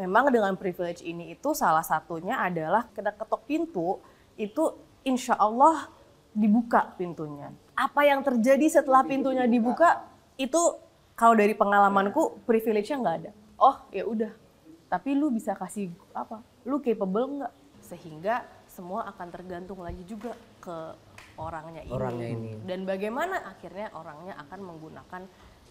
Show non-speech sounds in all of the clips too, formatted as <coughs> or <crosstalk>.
memang dengan privilege ini itu salah satunya adalah kena ketok pintu itu insya Allah dibuka pintunya. Apa yang terjadi setelah pintunya dibuka itu kalau dari pengalamanku privilege-nya nggak ada. Oh ya udah, tapi lu bisa kasih apa? Lu capable nggak? Sehingga semua akan tergantung lagi juga ke orangnya ini. Orangnya ini. Dan bagaimana akhirnya orangnya akan menggunakan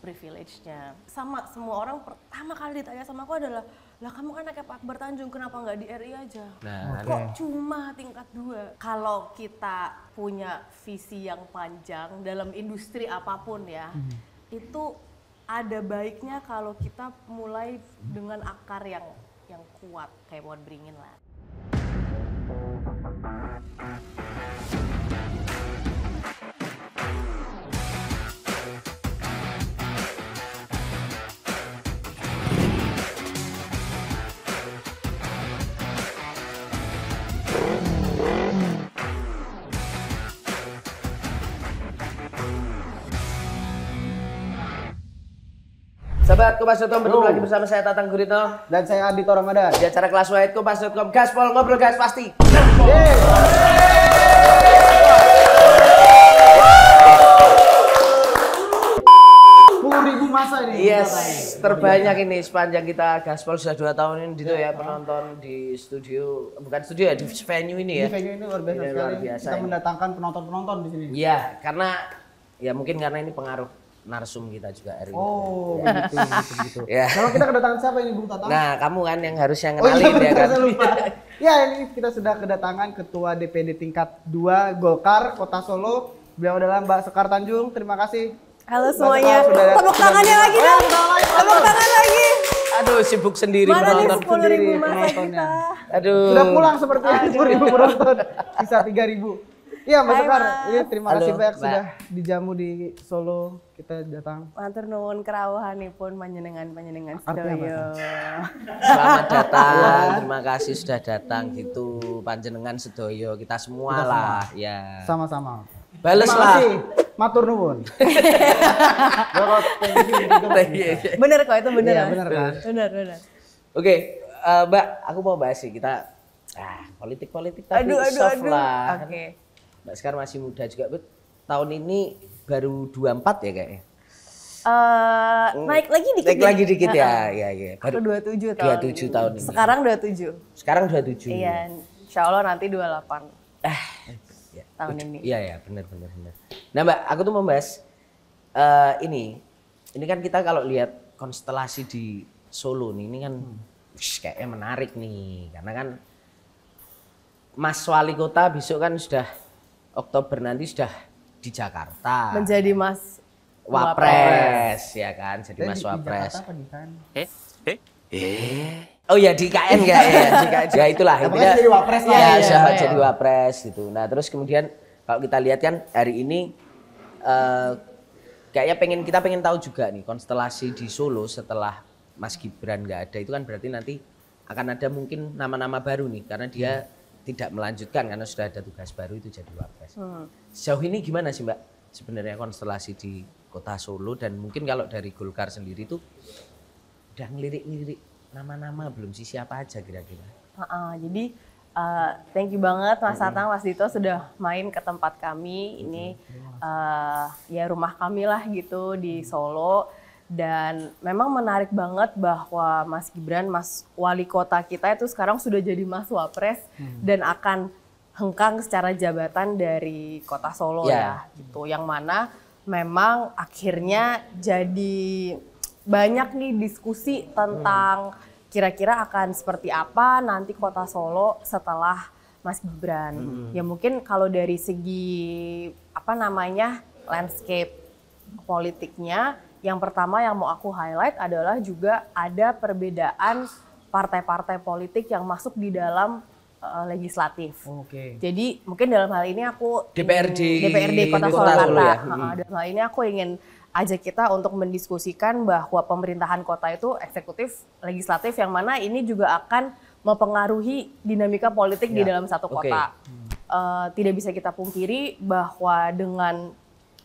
privilege-nya. Sama semua orang pertama kali ditanya sama aku adalah lah kamu kan anaknya Pak Bertanjung kenapa nggak di RI aja nah, kok okay. cuma tingkat dua kalau kita punya visi yang panjang dalam industri apapun ya hmm. itu ada baiknya kalau kita mulai dengan akar yang yang kuat kayak mau beringin lah Sobat Kompas.com bertemu lagi bersama saya Tatang Gurito dan saya Adi Ramadan di acara kelas wahid Kompas.com gaspol ngobrol gas pasti. ribu masa ini. Yes, terbanyak ini sepanjang kita gaspol sudah dua tahun ini gitu iya, ya iya. penonton di studio bukan studio ya di venue ini ya. Di venue ini luar biasa ya, Luar biasa kita mendatangkan penonton-penonton di sini. Iya, karena ya mungkin karena ini pengaruh narsum kita juga hari ini. begitu, gitu, begitu, begitu. <laughs> ya. Kalau kita kedatangan siapa ini Bung tata? Nah, kamu kan yang harus yang kenalin oh, iya, ya kan. lupa. <laughs> ya, ini kita sudah kedatangan Ketua DPD tingkat 2 Golkar Kota Solo. Beliau adalah Mbak Sekar Tanjung. Terima kasih. Halo semuanya. Sudah, Tepuk tangannya lagi oh, dong. Tepuk tangan lagi. Aduh, sibuk sendiri Mana menonton sendiri penontonnya. Kita. Aduh. Sudah pulang seperti 10 ribu penonton. Bisa 3 ribu. Iya, Mas Sekar. Iya, Ini terima kasih banyak Mbak. sudah dijamu di Solo. Kita datang. Matur nuwun pun panjenengan-panjenengan Sedoyo. Selamat datang. Iya, terima kasih sudah datang gitu panjenengan Sedoyo kita semua kita lah sama. ya. Sama-sama. Balas lah. Matur nuwun. bener kok itu bener. Iya, bener kan? Bener, bener. Oke, uh, Mbak, aku mau bahas sih kita ah, politik-politik tapi aduh, aduh, soft aduh. lah. Oke. Okay. Mbak Sekar masih muda juga, Bu. tahun ini baru 24 ya kayaknya. Uh, naik lagi dikit. Naik ya? lagi dikit ya, uh, ya, ya. Baru 27 tahun. 27 tahun ini. Sekarang 27. Sekarang 27. Ya. Iya, insya Allah nanti 28. Eh, ah, ya. Tahun Udah, ini. Iya, ya, benar, benar, benar. Nah Mbak, aku tuh membahas uh, eh, ini. Ini kan kita kalau lihat konstelasi di Solo nih, ini kan hmm. wish, kayaknya menarik nih. Karena kan Mas Wali Kota besok kan sudah Oktober nanti sudah di Jakarta. Menjadi Mas Wapres, Wapres. ya kan? Jadi Mas Wapres. Di, Eh? Eh? Eh? Oh ya di KN ya, di KN. ya itulah. Ya, jadi Wapres lah. Ya, ya, ya, jadi Wapres gitu. Nah terus kemudian kalau kita lihat kan hari ini uh, kayaknya pengen kita pengen tahu juga nih konstelasi di Solo setelah Mas Gibran nggak ada itu kan berarti nanti akan ada mungkin nama-nama baru nih karena dia hmm tidak melanjutkan karena sudah ada tugas baru itu jadi wapres. Hmm. Sejauh ini gimana sih Mbak sebenarnya konstelasi di kota Solo dan mungkin kalau dari Golkar sendiri itu udah ngelirik-ngelirik nama-nama belum sih siapa aja kira-kira? Uh -uh, jadi uh, thank you banget Mas Satang, Mas Dito sudah main ke tempat kami ini uh, ya rumah kami lah gitu di Solo dan memang menarik banget bahwa Mas Gibran, Mas Wali Kota kita itu sekarang sudah jadi Mas Wapres hmm. dan akan hengkang secara jabatan dari Kota Solo yeah. ya, gitu. Yang mana memang akhirnya jadi banyak nih diskusi tentang hmm. kira-kira hmm. akan seperti apa nanti Kota Solo setelah Mas Gibran. Hmm. Ya mungkin kalau dari segi apa namanya landscape politiknya yang pertama yang mau aku highlight adalah juga ada perbedaan partai-partai politik yang masuk di dalam uh, legislatif. Oke. Jadi mungkin dalam hal ini aku DPRD ingin, DPRD Kota Surakarta. Ya. dalam hal ini aku ingin ajak kita untuk mendiskusikan bahwa pemerintahan kota itu eksekutif, legislatif yang mana ini juga akan mempengaruhi dinamika politik ya. di dalam satu kota. Okay. Uh, eh, tidak bisa kita pungkiri bahwa dengan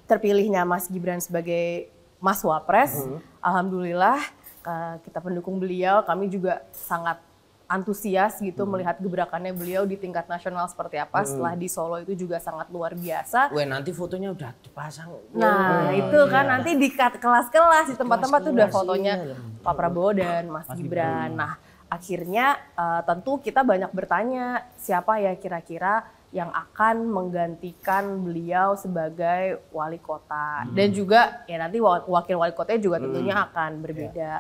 terpilihnya Mas Gibran sebagai Mas Wapres. Hmm. Alhamdulillah eh, kita pendukung beliau, kami juga sangat antusias gitu hmm. melihat gebrakannya beliau di tingkat nasional seperti apa hmm. setelah di Solo itu juga sangat luar biasa. Weh nanti fotonya udah dipasang. Nah oh, itu kan iya. kan nanti di kelas-kelas di tempat-tempat tuh udah fotonya iya. Pak Prabowo dan Mas, Mas Gibran. Gibran. Nah akhirnya uh, tentu kita banyak bertanya siapa ya kira-kira yang akan menggantikan beliau sebagai wali kota hmm. dan juga ya nanti wakil wali kotanya juga hmm. tentunya hmm. akan berbeda.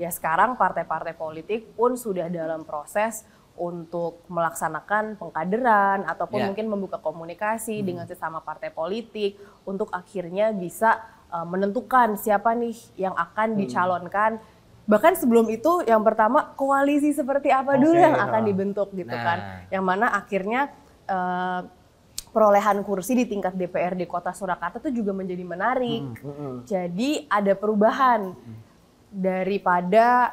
Yeah. Ya sekarang partai-partai politik pun sudah dalam proses untuk melaksanakan pengkaderan ataupun yeah. mungkin membuka komunikasi hmm. dengan sesama partai politik untuk akhirnya bisa uh, menentukan siapa nih yang akan hmm. dicalonkan bahkan sebelum itu yang pertama koalisi seperti apa okay, dulu yang akan ah. dibentuk gitu nah. kan yang mana akhirnya Eh, perolehan kursi di tingkat DPRD Kota Surakarta itu juga menjadi menarik. Hmm, hmm, hmm. Jadi ada perubahan hmm. daripada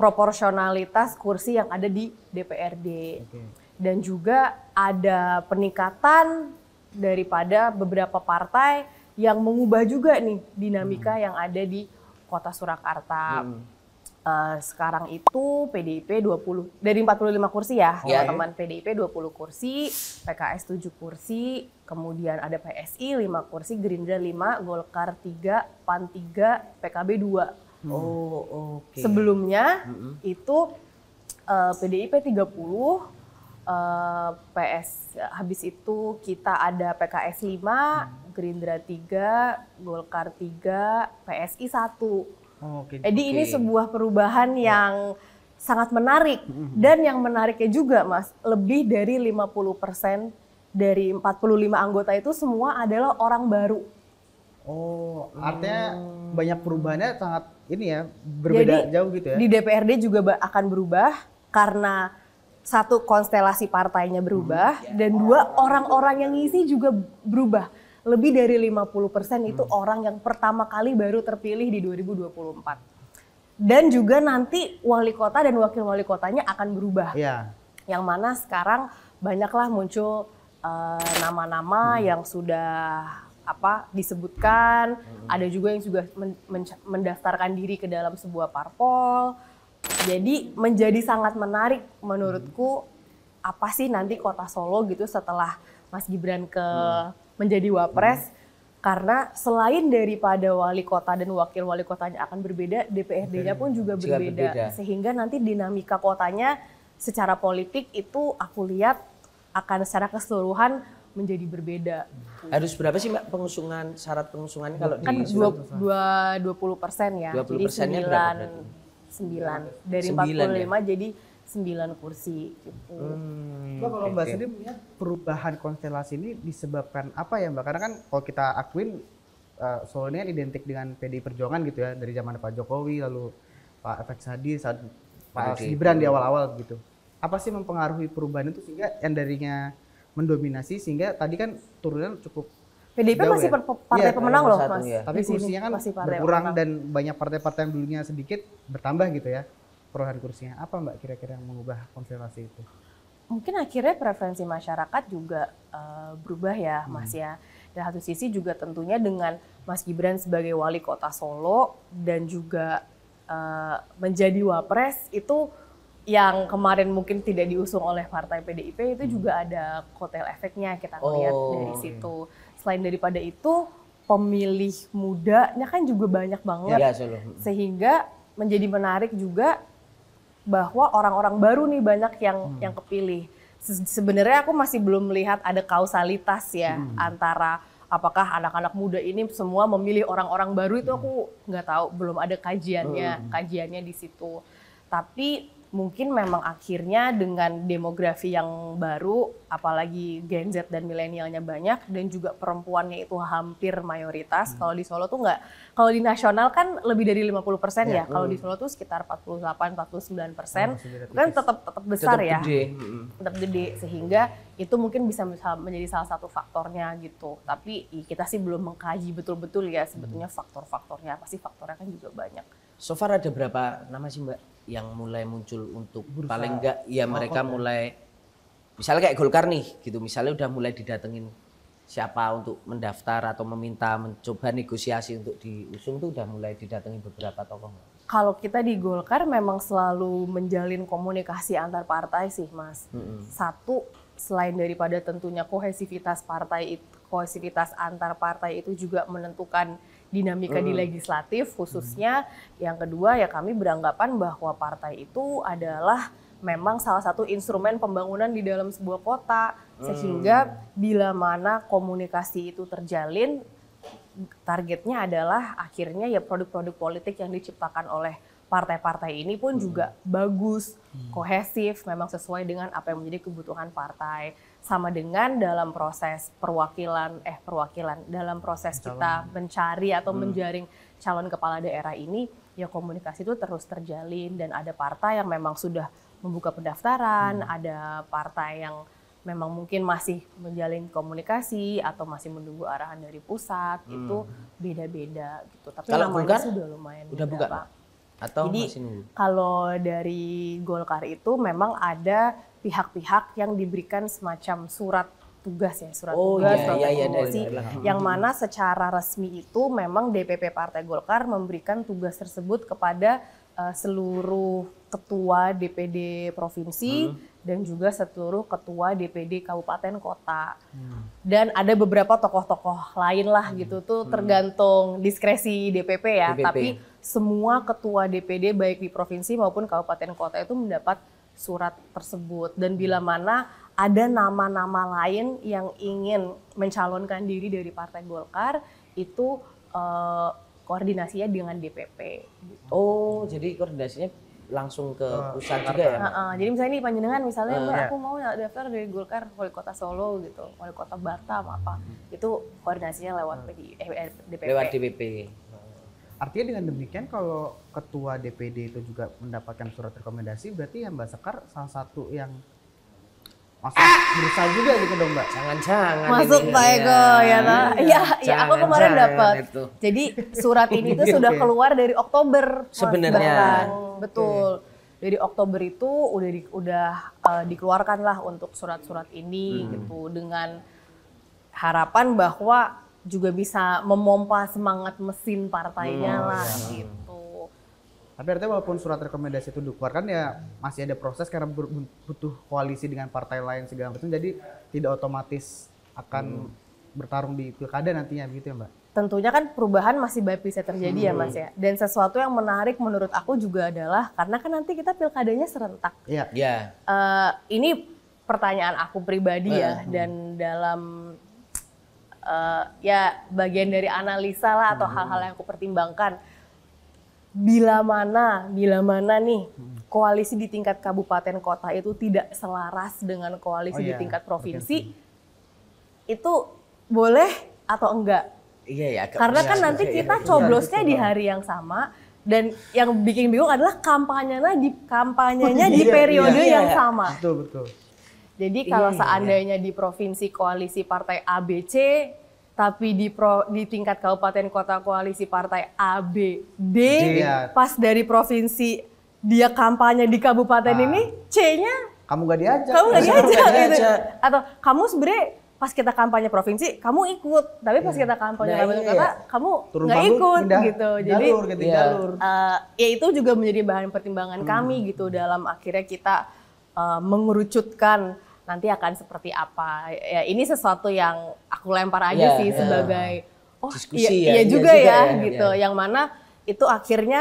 proporsionalitas kursi yang ada di DPRD. Okay. Dan juga ada peningkatan daripada beberapa partai yang mengubah juga nih dinamika hmm. yang ada di Kota Surakarta. Hmm Uh, sekarang itu PDIP 20 dari 45 kursi ya, oh, ya teman PDIP 20 kursi, PKS 7 kursi, kemudian ada PSI 5 kursi, Gerindra 5, Golkar 3, PAN 3, PKB 2. Hmm. Oh, oke. Okay. Sebelumnya mm -hmm. itu uh, PDIP 30, uh, PS habis itu kita ada PKS 5, hmm. Gerindra 3, Golkar 3, PSI 1. Oh, Jadi eh, okay. ini sebuah perubahan yang yeah. sangat menarik mm-hmm. dan yang menariknya juga Mas, lebih dari 50% dari 45 anggota itu semua adalah orang baru. Oh, hmm. artinya hmm. banyak perubahannya sangat ini ya, berbeda Jadi, jauh gitu ya. Di DPRD juga akan berubah karena satu konstelasi partainya berubah hmm. dan dua orang-orang yang ngisi juga berubah lebih dari 50% itu hmm. orang yang pertama kali baru terpilih di 2024. Dan juga nanti wali kota dan wakil wali kotanya akan berubah. Yeah. Yang mana sekarang banyaklah muncul eh, nama-nama uh, hmm. yang sudah apa disebutkan, hmm. ada juga yang sudah men- men- mendaftarkan diri ke dalam sebuah parpol. Jadi menjadi sangat menarik menurutku hmm. apa sih nanti kota Solo gitu setelah Mas Gibran ke hmm menjadi wapres. Hmm. Karena selain daripada wali kota dan wakil wali kotanya akan berbeda, DPRD-nya pun juga berbeda. berbeda. Sehingga nanti dinamika kotanya secara politik itu aku lihat akan secara keseluruhan menjadi berbeda. Harus berapa sih Mbak pengusungan syarat pengusungannya kalau kan di dua dua puluh persen ya. 20 jadi sembilan 9, berapa dari ya? empat 45 ya? jadi sembilan kursi gitu. Hmm, Mbak kalau Mbak sendiri melihat perubahan konstelasi ini disebabkan apa ya Mbak? Karena kan kalau kita akuin uh, eh, Solo ini kan identik dengan PDI Perjuangan gitu ya dari zaman Pak Jokowi lalu Pak Efek Sadi saat Pak okay. Gibran di awal-awal gitu. Apa sih mempengaruhi perubahan itu sehingga yang darinya mendominasi sehingga tadi kan turunan cukup PDIP jauh, masih ya? partai ya, pemenang loh, Mas. Ya. Tapi kursinya kan masih berkurang dan banyak partai-partai yang dulunya sedikit bertambah gitu ya perolehan kursinya. Apa Mbak kira-kira yang mengubah konservasi itu? Mungkin akhirnya preferensi masyarakat juga uh, berubah ya, hmm. Mas ya. Dan satu sisi juga tentunya dengan Mas Gibran sebagai wali kota Solo dan juga uh, menjadi wapres itu yang kemarin mungkin tidak diusung oleh partai PDIP itu hmm. juga ada kotel efeknya kita melihat oh, dari situ. Selain daripada itu pemilih mudanya kan juga banyak banget. Ya, sehingga menjadi menarik juga bahwa orang-orang baru nih banyak yang hmm. yang kepilih. Se Sebenarnya aku masih belum melihat ada kausalitas ya hmm. antara apakah anak-anak muda ini semua memilih orang-orang baru itu hmm. aku nggak tahu, belum ada kajiannya, hmm. kajiannya di situ. Tapi mungkin memang akhirnya dengan demografi yang baru, apalagi Gen Z dan milenialnya banyak, dan juga perempuannya itu hampir mayoritas. Hmm. Kalau di Solo tuh nggak, kalau di nasional kan lebih dari 50 persen ya. ya. Kalau di hmm. Solo tuh sekitar 48-49 persen. oh, kan tetap tetap besar tetap ya, gede. Hmm. tetap gede sehingga itu mungkin bisa menjadi salah satu faktornya gitu. Tapi ya kita sih belum mengkaji betul-betul ya sebetulnya hmm. faktor-faktornya Pasti sih faktornya kan juga banyak. So far ada berapa nama sih Mbak? yang mulai muncul untuk Bursa paling enggak ya mereka ya? mulai misalnya kayak Golkar nih gitu misalnya udah mulai didatengin siapa untuk mendaftar atau meminta mencoba negosiasi untuk diusung tuh udah mulai didatengin beberapa tokoh kalau kita di Golkar memang selalu menjalin komunikasi antar partai sih mas. -hmm. Satu selain daripada tentunya kohesivitas partai itu, kohesivitas antar partai itu juga menentukan dinamika hmm. di legislatif khususnya. Hmm. Yang kedua ya kami beranggapan bahwa partai itu adalah memang salah satu instrumen pembangunan di dalam sebuah kota sehingga hmm. bila mana komunikasi itu terjalin targetnya adalah akhirnya ya produk-produk politik yang diciptakan oleh partai-partai ini pun hmm. juga bagus, hmm. kohesif, memang sesuai dengan apa yang menjadi kebutuhan partai sama dengan dalam proses perwakilan eh perwakilan dalam proses calon. kita mencari atau hmm. menjaring calon kepala daerah ini ya komunikasi itu terus terjalin dan ada partai yang memang sudah membuka pendaftaran, hmm. ada partai yang memang mungkin masih menjalin komunikasi atau masih menunggu arahan dari pusat gitu, hmm. itu beda-beda gitu. Tapi kalau namanya bukan, sudah lumayan Sudah buka atau Jadi, Kalau dari Golkar itu memang ada pihak-pihak yang diberikan semacam surat tugas ya surat oh, tugas iya, iya, iya, iya, iya, yang hmm. mana secara resmi itu memang DPP Partai Golkar memberikan tugas tersebut kepada uh, seluruh ketua DPD provinsi hmm. dan juga seluruh ketua DPD kabupaten kota hmm. dan ada beberapa tokoh-tokoh lain lah hmm. gitu tuh hmm. tergantung diskresi DPP ya DPP. tapi semua ketua DPD baik di provinsi maupun kabupaten kota itu mendapat surat tersebut dan hmm. bila mana ada nama-nama lain yang ingin mencalonkan diri dari Partai Golkar itu uh, koordinasinya dengan DPP. Oh, jadi koordinasinya langsung ke eh, pusat juga ya? Uh, uh, jadi misalnya ini panjenengan misalnya uh, aku mau daftar dari Golkar wali kota Solo gitu, wali kota Batam apa, hmm. itu koordinasinya lewat uh, hmm. PD, eh, DPP. Lewat DPP. Artinya dengan demikian kalau ketua DPD itu juga mendapatkan surat rekomendasi berarti ya Mbak Sekar salah satu yang masuk ah! juga gitu dong Mbak. Jangan-jangan masuk Pak ya. Eko ya, ya, ya, ya aku kemarin dapat. Jadi surat ini tuh <laughs> iya, sudah iya. keluar dari Oktober sebenarnya. Oh, Betul. Okay. Dari Oktober itu udah di, udah uh, dikeluarkan lah untuk surat-surat ini hmm. gitu dengan harapan bahwa juga bisa memompa semangat mesin partainya hmm, lah iya. gitu. Tapi artinya walaupun surat rekomendasi itu dikeluarkan ya masih ada proses karena butuh koalisi dengan partai lain segala macam. Jadi tidak otomatis akan hmm. bertarung di pilkada nantinya begitu ya Mbak? Tentunya kan perubahan masih baik bisa terjadi ya, hmm. ya Mas ya. Dan sesuatu yang menarik menurut aku juga adalah karena kan nanti kita pilkadanya serentak. Iya. Yeah. Iya. Yeah. Uh, ini pertanyaan aku pribadi uh, ya hmm. dan dalam uh, ya bagian dari analisa lah atau hmm. hal-hal hmm. yang aku pertimbangkan. Bila mana, bila mana nih hmm. koalisi di tingkat kabupaten kota itu tidak selaras dengan koalisi oh, yeah. di iya. tingkat provinsi, okay. itu boleh atau enggak? Iya ya. Karena iya, kan nanti iya, kita coblosnya di hari yang sama, dan yang bikin bingung adalah kampanyenya di kampanyenya oh, iya, di periode iya, iya, yang sama. Betul betul. Jadi iya, kalau iya, iya. seandainya iya. di provinsi koalisi partai ABC, tapi di pro, di tingkat kabupaten kota koalisi partai ABD, iya. pas dari provinsi dia kampanye di kabupaten ah. ini C-nya kamu gak diajak, kamu gak diajak, gak gitu. diajak. Gitu. atau kamu sebenernya pas kita kampanye provinsi kamu ikut tapi pas iya. kita kampanye nah, kabupaten iya, kota iya. kamu gak ikut gitu jadi jalur, gitu, jalur. Uh, ya itu juga menjadi bahan pertimbangan hmm. kami gitu dalam akhirnya kita uh, mengerucutkan nanti akan seperti apa. Ya, ini sesuatu yang aku lempar aja yeah, sih yeah. sebagai oh Diskusi iya, ya, iya, iya juga, iya juga ya, ya gitu. Ya. Yang mana itu akhirnya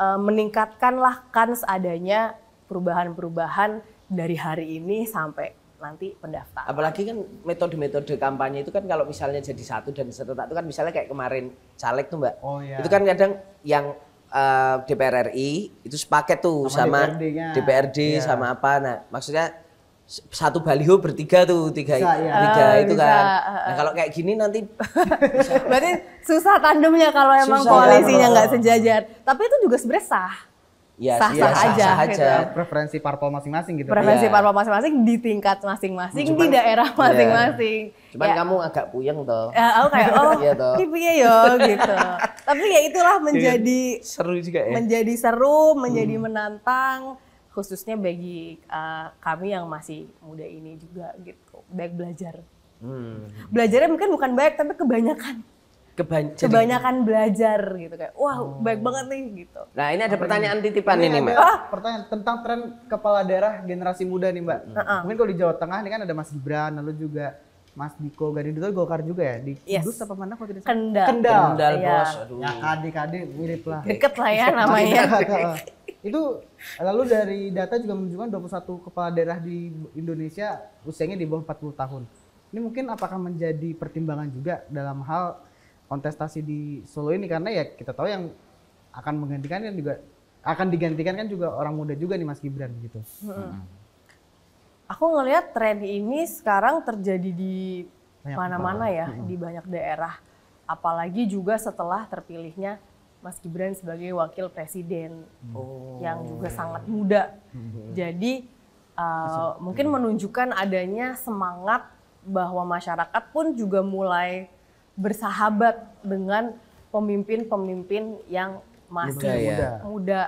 uh, meningkatkanlah kans adanya perubahan-perubahan dari hari ini sampai nanti pendaftar Apalagi kan metode-metode kampanye itu kan kalau misalnya jadi satu dan serentak itu kan misalnya kayak kemarin caleg tuh mbak, oh, iya. itu kan kadang yang uh, DPR RI itu sepaket tuh sama, sama DPRD, DPRD iya. sama apa. Nah maksudnya satu baliho bertiga tuh tiga bisa, ya. tiga oh, itu bisa. kan ah, ah. nah kalau kayak gini nanti <laughs> berarti susah tandemnya kalau emang susah koalisinya nggak sejajar tapi itu juga sebenarnya sah ya, sah, iya, sah, sah aja, sah aja. Gitu. preferensi parpol masing-masing gitu preferensi ya. parpol masing-masing di tingkat masing-masing di daerah iya. masing-masing ya. cuman ya. kamu agak puyeng toh ya, aku oh, kayak <laughs> oh iya toh iya yo gitu tapi ya itulah menjadi seru juga ya menjadi seru menjadi hmm. menantang khususnya bagi uh, kami yang masih muda ini juga gitu baik belajar hmm. belajarnya mungkin bukan baik tapi kebanyakan Keban kebanyakan jadi... belajar gitu kayak wah oh. baik banget nih gitu nah ini ada pertanyaan titipan ini, ini mbak ah. pertanyaan tentang tren kepala daerah generasi muda nih mbak hmm. Uh -uh. mungkin kalau di Jawa Tengah ini kan ada Mas Gibran lalu juga Mas Diko Gading itu Golkar juga ya di yes. Kudus apa mana kok tidak Kendal Kendal, Kendal ya. bos aduh ya KD KD mirip lah deket lah ya iya, namanya iya, iya. Itu lalu dari data juga menunjukkan 21 kepala daerah di Indonesia usianya di bawah 40 tahun. Ini mungkin apakah menjadi pertimbangan juga dalam hal kontestasi di Solo ini karena ya kita tahu yang akan menggantikan yang juga akan digantikan kan juga orang muda juga nih Mas Gibran gitu. Hmm. Aku ngelihat tren ini sekarang terjadi di mana-mana ya, hmm. di banyak daerah. Apalagi juga setelah terpilihnya Mas Gibran sebagai wakil presiden oh. yang juga sangat muda. <laughs> Jadi uh, mungkin menunjukkan adanya semangat bahwa masyarakat pun juga mulai bersahabat dengan pemimpin-pemimpin yang masih muda, ya. muda.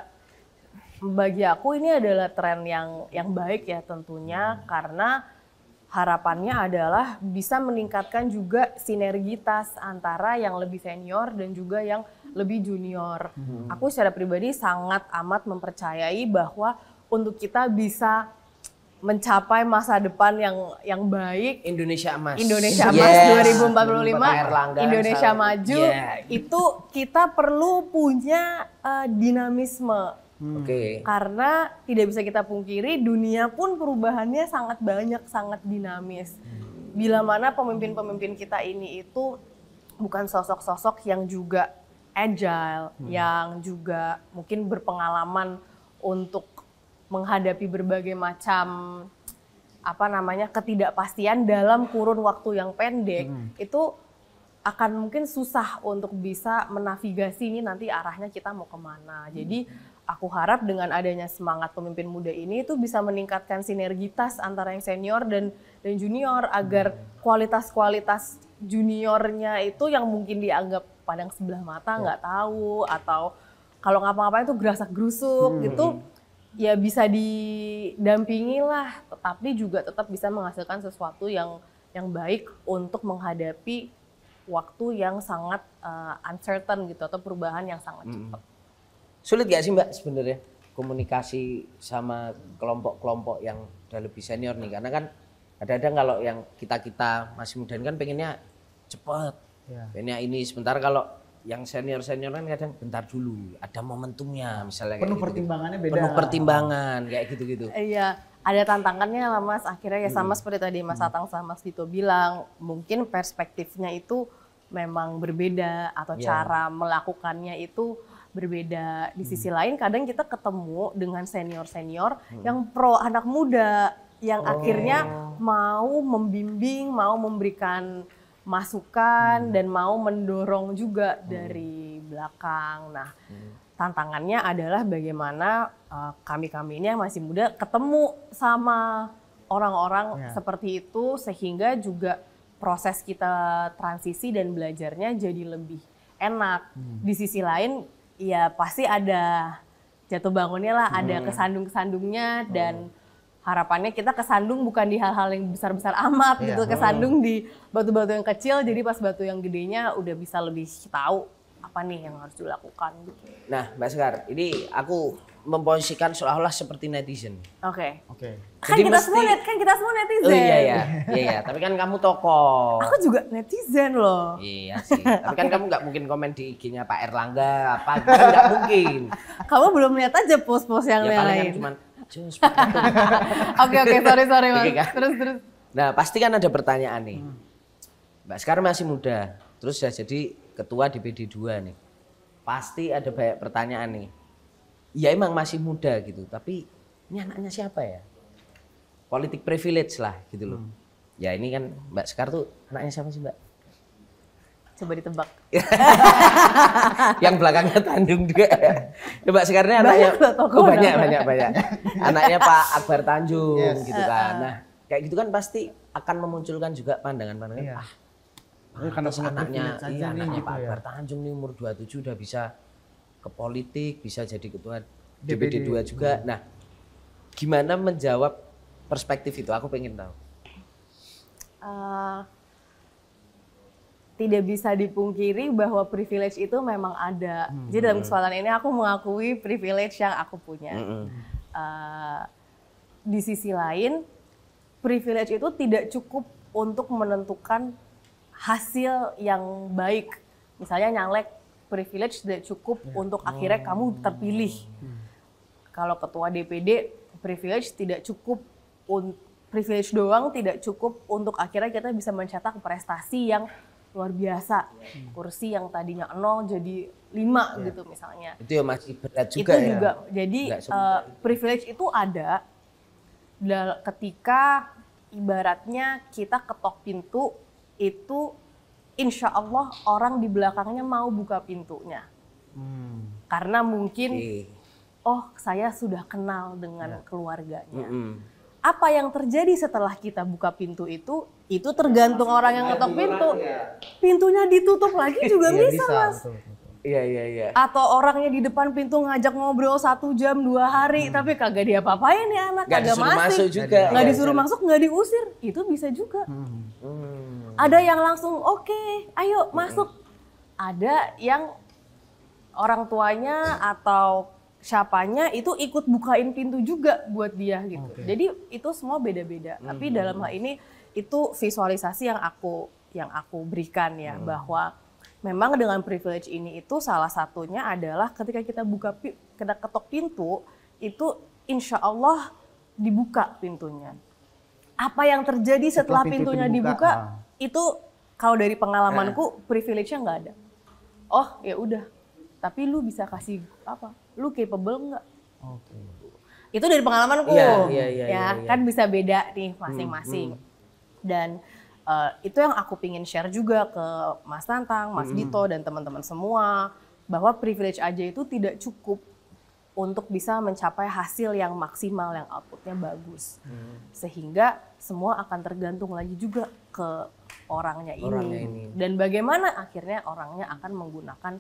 Bagi aku ini adalah tren yang yang baik ya tentunya hmm. karena harapannya adalah bisa meningkatkan juga sinergitas antara yang lebih senior dan juga yang lebih junior. Hmm. Aku secara pribadi sangat amat mempercayai bahwa untuk kita bisa mencapai masa depan yang yang baik Indonesia emas Indonesia emas yes. 2045 Indonesia maju yeah. itu kita perlu punya uh, dinamisme Hmm. Oke. Okay. Karena tidak bisa kita pungkiri dunia pun perubahannya sangat banyak, sangat dinamis. Hmm. Bila mana pemimpin-pemimpin kita ini itu bukan sosok-sosok yang juga agile, hmm. yang juga mungkin berpengalaman untuk menghadapi berbagai macam apa namanya ketidakpastian dalam kurun waktu yang pendek hmm. itu akan mungkin susah untuk bisa menavigasi ini nanti arahnya kita mau kemana. Jadi hmm aku harap dengan adanya semangat pemimpin muda ini itu bisa meningkatkan sinergitas antara yang senior dan dan junior agar hmm. kualitas-kualitas juniornya itu yang mungkin dianggap padang sebelah mata ya. nggak tahu atau kalau ngapa-ngapain itu gerasak gerusuk hmm. gitu ya bisa didampingi lah tetapi juga tetap bisa menghasilkan sesuatu yang yang baik untuk menghadapi waktu yang sangat uh, uncertain gitu atau perubahan yang sangat hmm. cepat. Hmm. Sulit gak sih Mbak sebenarnya komunikasi sama kelompok-kelompok yang udah lebih senior nih? Karena kan ada-ada kalau yang kita-kita masih muda kan pengennya cepet. Ya. Pengennya ini sebentar kalau yang senior senior kan kadang bentar dulu ada momentumnya misalnya penuh gitu, pertimbangannya gitu. beda penuh pertimbangan kayak gitu gitu iya ada tantangannya lah mas akhirnya ya sama hmm. seperti tadi mas hmm. Atang sama mas Dito bilang mungkin perspektifnya itu memang berbeda atau yeah. cara melakukannya itu berbeda. Di hmm. sisi hmm. lain kadang kita ketemu dengan senior-senior hmm. yang pro anak muda yang oh. akhirnya mau membimbing, mau memberikan masukan hmm. dan mau mendorong juga hmm. dari belakang. Nah, hmm. tantangannya adalah bagaimana eh, kami-kami uh, ini yang masih muda ketemu sama orang-orang yeah. seperti itu sehingga juga proses kita transisi dan belajarnya jadi lebih enak. Hmm. Di sisi lain ya pasti ada jatuh bangunnya lah, hmm. ada kesandung-kesandungnya oh. dan harapannya kita kesandung bukan di hal-hal yang besar-besar amat yeah. gitu, kesandung hmm. di batu-batu yang kecil jadi pas batu yang gedenya udah bisa lebih tahu apa nih yang harus dilakukan Nah, Mbak Sekar, ini aku memposisikan seolah-olah seperti netizen. Oke. Okay. Oke. Okay. Kan kita mesti, semua net, kan kita semua netizen. Oh, iya iya. iya iya, tapi kan kamu toko. Aku juga netizen loh. Iya sih. Tapi okay. kan kamu nggak mungkin komen di IG-nya Pak Erlangga apa gitu nggak mungkin. Kamu belum lihat aja post-post yang ya, kan lain. Ya cuma. Oke oke, sorry sorry Mas. Okay, kan? Terus terus. Nah, pasti kan ada pertanyaan nih. Hmm. Mbak Sekar masih muda, terus ya jadi ketua DPD 2 nih. Pasti ada banyak pertanyaan nih. Ya emang masih muda gitu, tapi ini anaknya siapa ya? Politik privilege lah gitu loh. Hmm. Ya ini kan Mbak Sekar tuh anaknya siapa sih Mbak? Coba ditebak. <laughs> yang belakangnya Tanjung juga. Coba ini anaknya banyak, oh, banyak, banyak banyak Anaknya Pak Akbar Tanjung yes. gitu kan. Nah, kayak gitu kan pasti akan memunculkan juga pandangan-pandangan. Iya. Ah, Nah, karena terus anaknya, iya, anaknya gitu Pak Akbar ya. Tanjung nih umur 27 udah bisa ke politik, bisa jadi ketua DPD 2 juga. Hmm. Nah, gimana menjawab perspektif itu? Aku pengen tahu. Uh, tidak bisa dipungkiri bahwa privilege itu memang ada. Hmm. Jadi dalam kesempatan ini aku mengakui privilege yang aku punya. Hmm. Uh, di sisi lain, privilege itu tidak cukup untuk menentukan hasil yang baik. Misalnya nyalek privilege tidak cukup ya. untuk akhirnya kamu hmm. terpilih. Hmm. Kalau ketua DPD privilege tidak cukup privilege doang tidak cukup untuk akhirnya kita bisa mencetak prestasi yang luar biasa. Hmm. Kursi yang tadinya nol jadi lima ya. gitu misalnya. Itu ya masih berat juga itu ya. juga. Jadi uh, privilege itu ada ketika ibaratnya kita ketok pintu itu insya Allah orang di belakangnya mau buka pintunya. Hmm. Karena mungkin, okay. oh saya sudah kenal dengan yeah. keluarganya. Mm -hmm. Apa yang terjadi setelah kita buka pintu itu, itu tergantung ya, orang yang ngetok pintu. Ya. Pintunya ditutup lagi iya, juga ya, bisa, bisa, mas. Iya iya iya. Atau orangnya di depan pintu ngajak ngobrol satu jam dua hari, hmm. tapi kagak dia apa-apain ya anak, gak kagak masuk juga, nggak iya, disuruh iya. masuk nggak diusir, itu bisa juga. Hmm. Hmm. Ada yang langsung oke, okay, ayo masuk. Ada yang orang tuanya atau siapanya itu ikut bukain pintu juga buat dia gitu. Okay. Jadi itu semua beda-beda. Hmm. Tapi dalam hal ini itu visualisasi yang aku yang aku berikan ya hmm. bahwa memang dengan privilege ini itu salah satunya adalah ketika kita buka kita ketok pintu itu insya Allah dibuka pintunya. Apa yang terjadi setelah, setelah pintu pintunya dibuka, dibuka ah itu kalau dari pengalamanku eh. privilege-nya nggak ada. Oh ya udah, tapi lu bisa kasih apa? Lu capable nggak? Okay. Itu dari pengalamanku. Iya, iya, iya. Ya, yeah. Iya. kan bisa beda nih hmm, masing-masing. Hmm, hmm. Dan uh, itu yang aku pingin share juga ke Mas Tantang, Mas hmm. Dito, dan teman-teman semua. Bahwa privilege aja itu tidak cukup untuk bisa mencapai hasil yang maksimal, yang outputnya bagus. Hmm. Sehingga semua akan tergantung lagi juga ke orangnya ini. orangnya ini dan bagaimana akhirnya orangnya akan menggunakan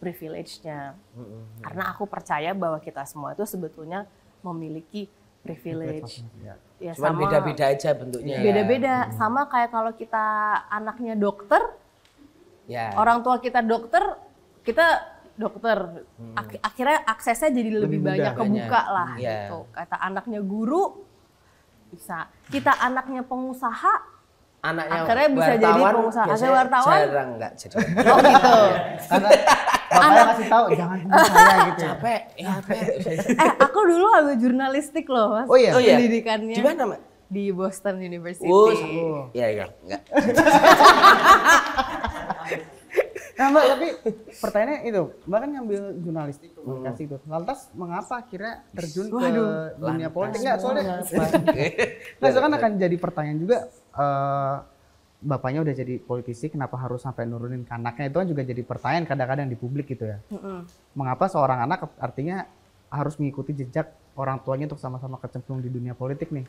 privilege-nya mm-hmm. karena aku percaya bahwa kita semua itu sebetulnya memiliki privilege iya. ya, Cuman sama beda-beda aja bentuknya beda-beda ya. sama kayak kalau kita anaknya dokter yeah. orang tua kita dokter kita dokter hmm. akhirnya aksesnya jadi lebih, lebih banyak kebuka banyak. lah yeah. gitu kata anaknya guru bisa kita anaknya pengusaha anaknya akhirnya bisa wartawan, jadi pengusaha saya wartawan jarang nggak jadi oh gitu iya. karena <laughs> bapaknya kasih tahu jangan saya <laughs> gitu ya. capek ya eh aku dulu ambil jurnalistik loh mas oh iya, oh, iya. pendidikannya di mana di Boston University oh, oh. iya ya iya enggak <laughs> Nah, Mbak, tapi pertanyaannya itu, Mbak kan ngambil jurnalistik komunikasi itu. Lantas mengapa akhirnya terjun Waduh, ke dunia politik? Enggak, soalnya Nah, soalnya kan akan jadi pertanyaan juga uh, bapaknya udah jadi politisi kenapa harus sampai nurunin ke anaknya itu kan juga jadi pertanyaan kadang-kadang di publik gitu ya mm-hmm. mengapa seorang anak artinya harus mengikuti jejak orang tuanya untuk sama-sama kecemplung di dunia politik nih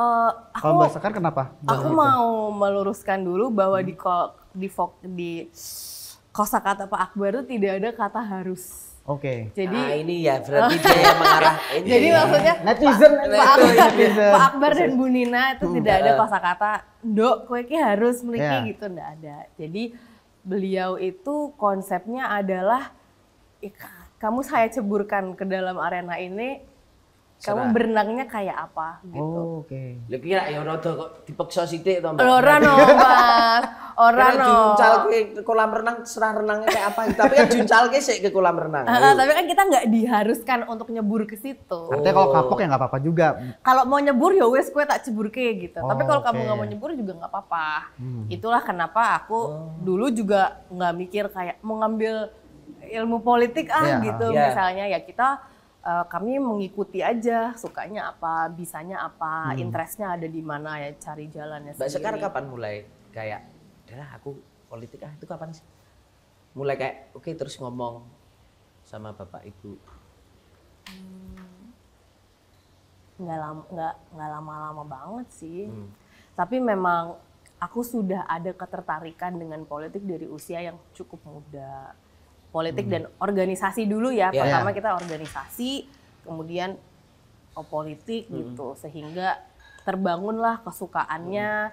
uh, aku, kalau mbak Sekar kenapa aku gitu? mau meluruskan dulu bahwa hmm. di di, di, di kosakata Pak Akbar itu tidak ada kata harus Oke. Okay. Jadi nah, ini ya berarti dia yang mengarah <laughs> ini. Jadi ya. maksudnya netizen Pak, netizen. Pak Akbar dan Bu Nina itu hmm. tidak ada kosakata ndok kowe kueki harus memiliki yeah. gitu ndak ada. Jadi beliau itu konsepnya adalah kamu saya ceburkan ke dalam arena ini kamu berenangnya kayak apa gitu. Oh, oke. Okay. kira ya rada kok dipaksa sithik to, Mbak. Ora no, Mas. Ora no. Juncal ke kolam renang serah renangnya kayak apa, tapi kan ke sik ke kolam renang. Heeh, tapi kan kita nggak diharuskan untuk nyebur ke situ. Artinya kalau kapok ya nggak apa-apa juga. Kalau mau nyebur ya wes kue tak ceburke gitu. tapi oh, kalau kamu nggak mau nyebur juga nggak apa-apa. Hmm. Itulah kenapa aku oh. dulu juga nggak mikir kayak mau ngambil ilmu politik ah iya. gitu iya. misalnya ya kita uh, kami mengikuti aja sukanya apa, bisanya apa, hmm. interestnya ada di mana ya cari jalannya Mbak sendiri. sekarang kapan mulai kayak, adalah aku politik ah itu kapan sih? Mulai kayak oke okay, terus ngomong sama bapak ibu. Hmm. Nggak lama nggak nggak lama-lama banget sih. Hmm. Tapi memang aku sudah ada ketertarikan dengan politik dari usia yang cukup muda politik hmm. dan organisasi dulu ya. Yeah, Pertama yeah. kita organisasi, kemudian oh, politik hmm. gitu sehingga terbangunlah kesukaannya,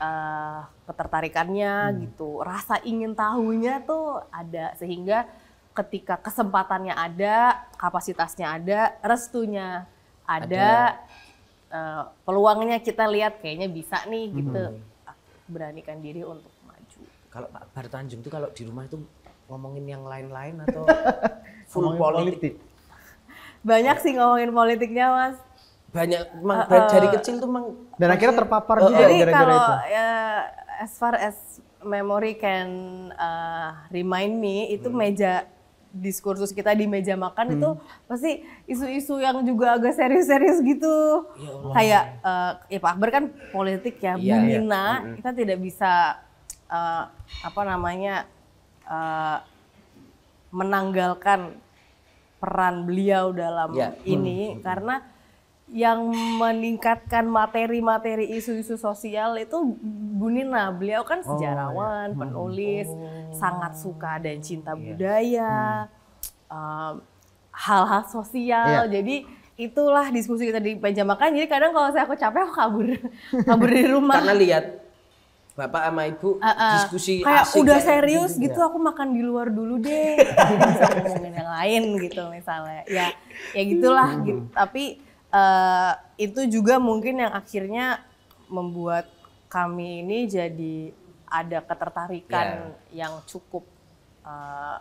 hmm. uh, ketertarikannya hmm. gitu, rasa ingin tahunya tuh ada sehingga ketika kesempatannya ada, kapasitasnya ada, restunya ada, ada. Uh, peluangnya kita lihat kayaknya bisa nih gitu. Hmm. Beranikan diri untuk maju. Kalau Pak Bar Tanjung tuh kalau di rumah itu ngomongin yang lain-lain <laughs> atau full politik? Banyak sih ngomongin politiknya mas. Banyak, emang uh, eh, dari eh, kecil tuh emang. Dan akhirnya terpapar uh, juga gara-gara itu. Ya, as far as memory can uh, remind me itu hmm. meja diskursus kita di meja makan hmm. itu pasti isu-isu yang juga agak serius-serius gitu. Ya Allah. Kayak uh, ya Pak Akbar kan politik ya, ya ya. kita tidak bisa uh, apa namanya uh, menanggalkan peran beliau dalam ya. ini hmm. hmm. karena yang meningkatkan materi-materi isu-isu sosial itu Bu Nina. Beliau kan oh, sejarawan, oh, iya. penulis, oh. sangat suka dan cinta iya. budaya, hmm. Eh, hal-hal hmm. uh, sosial. Yeah. Jadi itulah diskusi kita di meja makan. Jadi kadang kalau saya aku capek aku kabur, <laughs> kabur di rumah. Karena lihat bapak sama ibu uh, uh, diskusi kayak asik udah kayak serius gitu, gitu aku makan di luar dulu deh <laughs> ngomongin yang lain gitu misalnya ya ya gitulah hmm. gitu tapi uh, itu juga mungkin yang akhirnya membuat kami ini jadi ada ketertarikan yeah. yang cukup uh,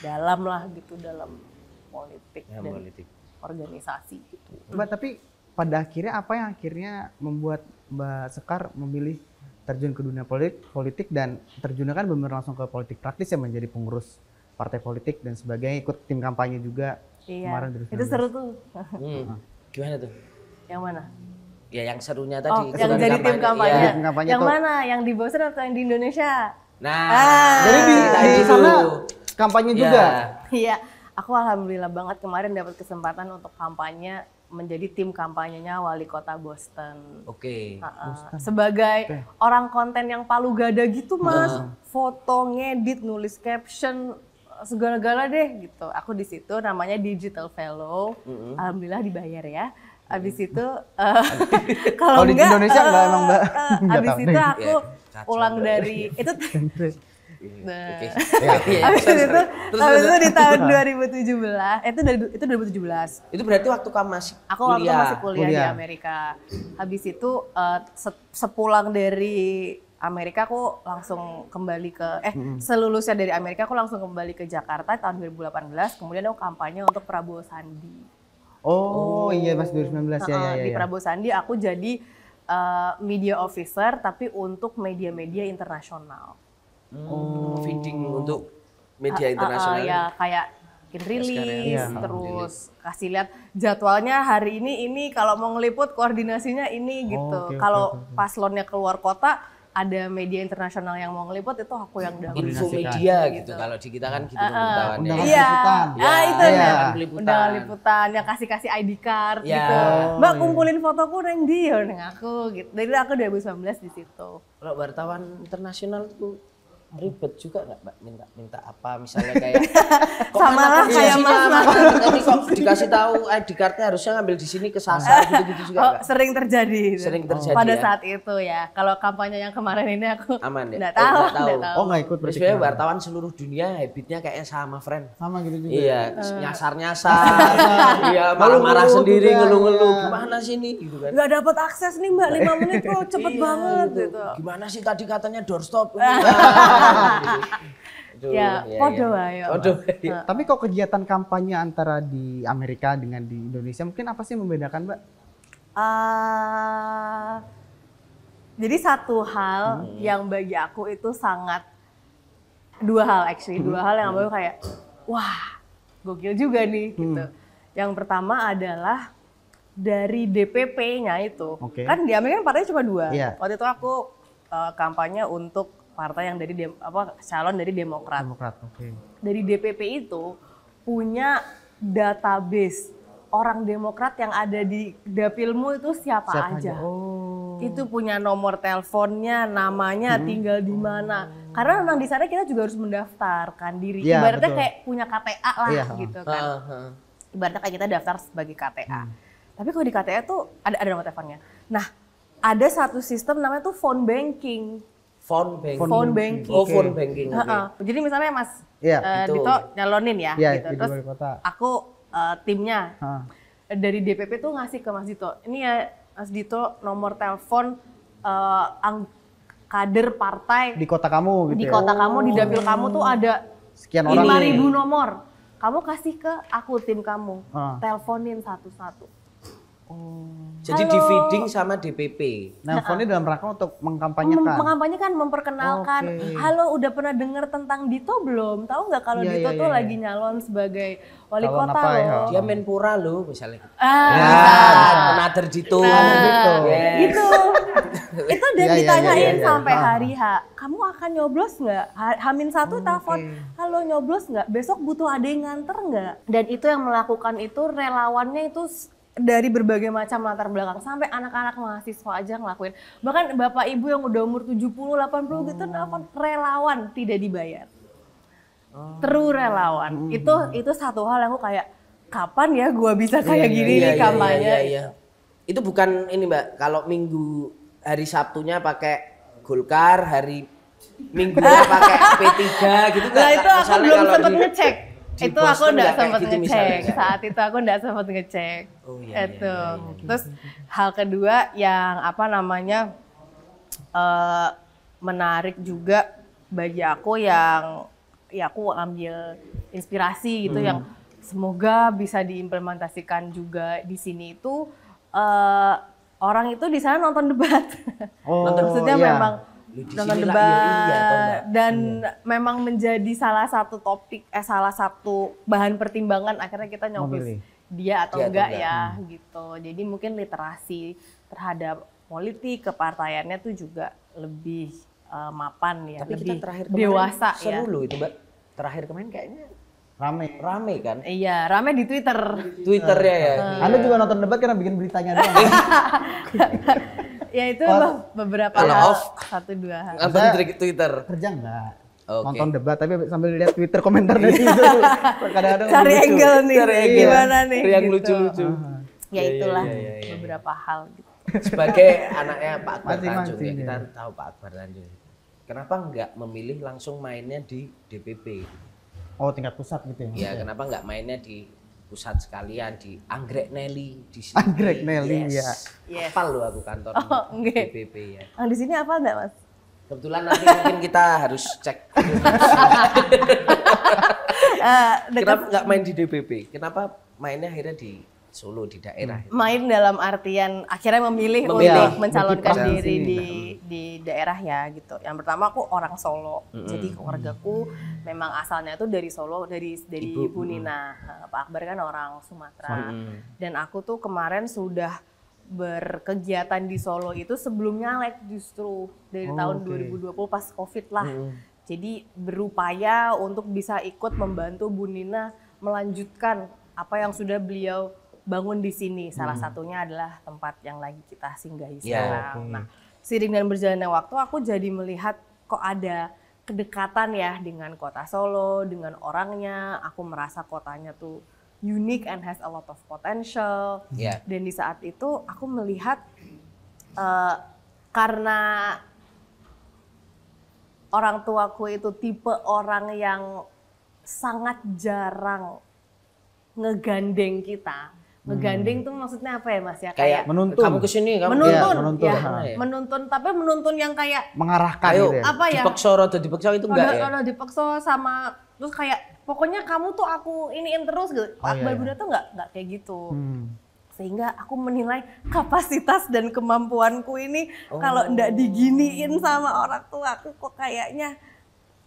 dalam lah gitu dalam politik ya, dan politik. organisasi gitu. Mbak tapi pada akhirnya apa yang akhirnya membuat Mbak Sekar memilih terjun ke dunia politik, politik dan terjunnya kan benar langsung ke politik praktis yang menjadi pengurus partai politik dan sebagainya ikut tim kampanye juga iya. kemarin itu seru tuh hmm. gimana tuh yang mana ya yang serunya oh, tadi oh, yang jadi kampanye. tim kampanye, ya. tim kampanye yang tuh. mana yang di Boston atau yang di Indonesia nah ah. jadi di, di sana kampanye ya. juga iya aku alhamdulillah banget kemarin dapat kesempatan untuk kampanye menjadi tim kampanyenya wali kota Boston. Oke. Okay. sebagai okay. orang konten yang palu gada gitu mas, uh. foto, ngedit, nulis caption, segala-gala deh gitu. Aku di situ namanya digital fellow. uh -huh. Alhamdulillah dibayar ya. Abis itu <laughs> eh, kalau di Indonesia uh, enggak eh, emang mbak. Eh, <laughs> abis itu iya, aku pulang dari <laughs> itu Iya. Nah. <laughs> Iya, iya. abis terus, itu, terus, abis itu di tahun 2017, eh, itu dari itu 2017. Itu berarti waktu kamu masih Aku kuliah. waktu masih kuliah, kuliah. di Amerika. Habis itu uh, sepulang dari Amerika aku langsung kembali ke eh selulusnya dari Amerika aku langsung kembali ke Jakarta tahun 2018 kemudian aku kampanye untuk Prabowo Sandi. Oh, oh. iya pas 2019 uh, ya, ya ya. Di ya. Prabowo Sandi aku jadi uh, media officer tapi untuk media-media internasional oh. feeding oh. untuk media uh, internasional. Uh, ya kayak bikin rilis, ya. terus hmm. kasih lihat jadwalnya hari ini ini kalau mau ngeliput koordinasinya ini oh, gitu. Okay, kalau okay, okay. paslonnya keluar kota ada media internasional yang mau ngeliput itu aku yang udah info media gitu. gitu. Kalau di kita kan gitu uh, uh, undangan iya. ya. liputan. Iya. Ya, ah, itu ya. Undangan liputan. liputan yang kasih-kasih ID card ya. gitu. Mbak kumpulin fotoku neng dia ya, neng aku gitu. Dari aku 2019 di situ. Kalau wartawan internasional tuh ribet juga nggak mbak minta minta apa misalnya kayak <laughs> kok sama lah kayak mas tadi kok dikasih tahu eh, ID cardnya harusnya ngambil di sini ke sana <laughs> gitu gitu juga oh, sering terjadi sering oh, terjadi pada ya? saat itu ya kalau kampanye yang kemarin ini aku aman ya nggak tahu, oh, tahu. tahu. oh nggak ikut berarti sebenarnya wartawan seluruh dunia habitnya kayaknya sama friend sama gitu juga iya uh. Eh. nyasar nyasar <laughs> iya marah marah sendiri ngeluh ngeluh iya. gimana sih ini gitu kan nggak dapat akses nih mbak lima menit kok cepet iya, banget gitu. gitu gimana sih tadi katanya doorstop ya, ya, podo ya. Ya. Tapi kok kegiatan kampanye antara di Amerika dengan di Indonesia mungkin apa sih membedakan, Mbak? Uh, jadi satu hal hmm. yang bagi aku itu sangat dua hal actually, dua hmm. hal yang aku hmm. kayak wah, gokil juga nih hmm. gitu. Yang pertama adalah dari DPP-nya itu. Okay. Kan di Amerika kan partainya cuma dua. Yeah. Waktu itu aku uh, kampanye untuk partai yang dari apa calon dari Demokrat. Demokrat, oke. Okay. Dari DPP itu punya database orang Demokrat yang ada di dapilmu itu siapa, siapa aja. aja. Oh. Itu punya nomor teleponnya, namanya, hmm. tinggal di mana. Oh. Karena memang di sana kita juga harus mendaftarkan diri. Ya, Ibaratnya betul. kayak punya KTA lah ya. gitu ah, kan. Uh, uh. Ibaratnya kayak kita daftar sebagai KTA. Hmm. Tapi kalau di KTA tuh ada ada nomor teleponnya. Nah, ada satu sistem namanya tuh phone banking phone banking. Phone banking. Oh, phone banking. Okay. okay. Jadi misalnya Mas yeah, iya, uh, Dito nyalonin ya yeah, gitu. Terus aku uh, timnya huh. dari DPP tuh ngasih ke Mas Dito. Ini ya Mas Dito nomor telepon uh, ang kader partai di kota kamu gitu. Di ya? kota ya? kamu, oh. di dapil oh. kamu tuh ada sekian orang 5000 nomor. Kamu kasih ke aku tim kamu. Uh. Teleponin satu-satu Oh. Jadi Halo. di feeding sama DPP. Nah, nah, dalam rangka untuk mengkampanyekan. Mem mengkampanyekan, memperkenalkan. Okay. Halo, udah pernah dengar tentang Dito belum? Tahu nggak kalau yeah, Dito yeah, tuh yeah. lagi iya. nyalon sebagai wali Kalo kota ya? loh. Ya? Dia Menpora loh misalnya. Gitu. Ah, ya, nah. Dito. Nah, Yes. Gitu. Itu <laughs> dan yeah, iya, iya, ditanyain yeah, yeah, yeah, sampai yeah. hari H. Kamu akan nyoblos nggak? Hamin satu oh, telepon. Halo nyoblos nggak? Besok butuh ada yang nganter nggak? Dan itu yang melakukan itu relawannya itu dari berbagai macam latar belakang sampai anak-anak mahasiswa aja ngelakuin. Bahkan bapak ibu yang udah umur 70, 80 hmm. gitu oh. nelfon relawan tidak dibayar. Hmm. True relawan. Hmm. Itu itu satu hal yang aku kayak kapan ya gua bisa iya, kayak yeah, gini yeah, nih yeah, kampanye. Yeah, yeah, yeah. Itu bukan ini Mbak, kalau minggu hari Sabtunya pakai Golkar, hari Minggu <laughs> pakai P3 gitu kan. Nah, itu aku belum sempat ngecek itu aku nggak sempat gitu ngecek misalnya. saat itu aku nggak sempat ngecek oh, iya, iya itu iya, iya, iya. terus hal kedua yang apa namanya uh, menarik juga bagi aku yang ya aku ambil inspirasi gitu hmm. yang semoga bisa diimplementasikan juga di sini itu uh, orang itu di sana nonton debat oh, <laughs> maksudnya iya. memang nonton debat iya, iya, iya dan iya. memang menjadi salah satu topik eh salah satu bahan pertimbangan akhirnya kita nyobis dia atau dia enggak, atau ya enggak. Hmm. gitu jadi mungkin literasi terhadap politik kepartaiannya tuh juga lebih uh, mapan ya tapi lebih kita terakhir dewasa ya. seru ya. loh itu mbak terakhir kemarin kayaknya rame rame kan iya rame di twitter twitter ya ya uh, anda iya. juga nonton debat karena bikin beritanya doang <laughs> ya itu Or, beberapa hal, satu dua hal. trik Twitter. Kerja enggak. Okay. Nonton debat tapi sambil lihat Twitter komentar iya. dari itu. Kadang-kadang cari lucu. angle nih. Cari angle. Gimana nih? Yang gitu. lucu-lucu. Gitu. Uh-huh. Ya iya, iya, itulah ya, ya, ya, beberapa hal gitu. Sebagai anaknya Pak Akbar Tanjung ya, masih, ya, kita tahu Pak Akbar Tanjung. Kenapa enggak memilih langsung mainnya di DPP? Oh, tingkat pusat gitu ya. Iya, kenapa enggak mainnya di pusat sekalian di Anggrek Neli di sini. Anggrek Neli yes. ya. Yes. Apal loh aku kantor oh, okay. BPP ya. Oh, di sini apa enggak, Mas? Kebetulan nanti mungkin kita harus cek. <laughs> Eh, Kenapa nggak main di DPP? Kenapa mainnya akhirnya di Solo di daerah. Hmm. Main dalam artian akhirnya memilih, memilih untuk mencalonkan diri di di daerah ya gitu. Yang pertama aku orang Solo, hmm. jadi keluargaku hmm. memang asalnya tuh dari Solo dari dari Ibu, Ibu hmm. Nina. Hmm. Pak Akbar kan orang Sumatera hmm. dan aku tuh kemarin sudah berkegiatan di Solo itu sebelumnya nyalek justru dari oh, tahun okay. 2020 pas Covid lah. Hmm. Jadi berupaya untuk bisa ikut membantu Bu Nina melanjutkan apa yang sudah beliau bangun di sini. Salah hmm. satunya adalah tempat yang lagi kita singgahi yeah. sekarang. Hmm. Nah, siring dan berjalannya waktu aku jadi melihat kok ada kedekatan ya dengan kota Solo, dengan orangnya. Aku merasa kotanya tuh unique and has a lot of potential. Yeah. Dan di saat itu aku melihat uh, karena orang tuaku itu tipe orang yang sangat jarang ngegandeng kita ngegandeng hmm. tuh maksudnya apa ya Mas ya? Kayak, kayak menuntun. Kamu kesini, kamu menuntun. Ya, menuntun. Ya, menuntun, tapi menuntun yang kayak mengarahkan Ayo, gitu ya. Apa ya? Dipaksa atau dipaksa itu enggak kalau, ya? Kalau dipaksa sama terus kayak pokoknya kamu tuh aku iniin terus gitu. Oh, Akbar iya, iya. tuh enggak enggak kayak gitu. Hmm. Sehingga aku menilai kapasitas dan kemampuanku ini oh. kalau enggak diginiin sama orang tua aku kok kayaknya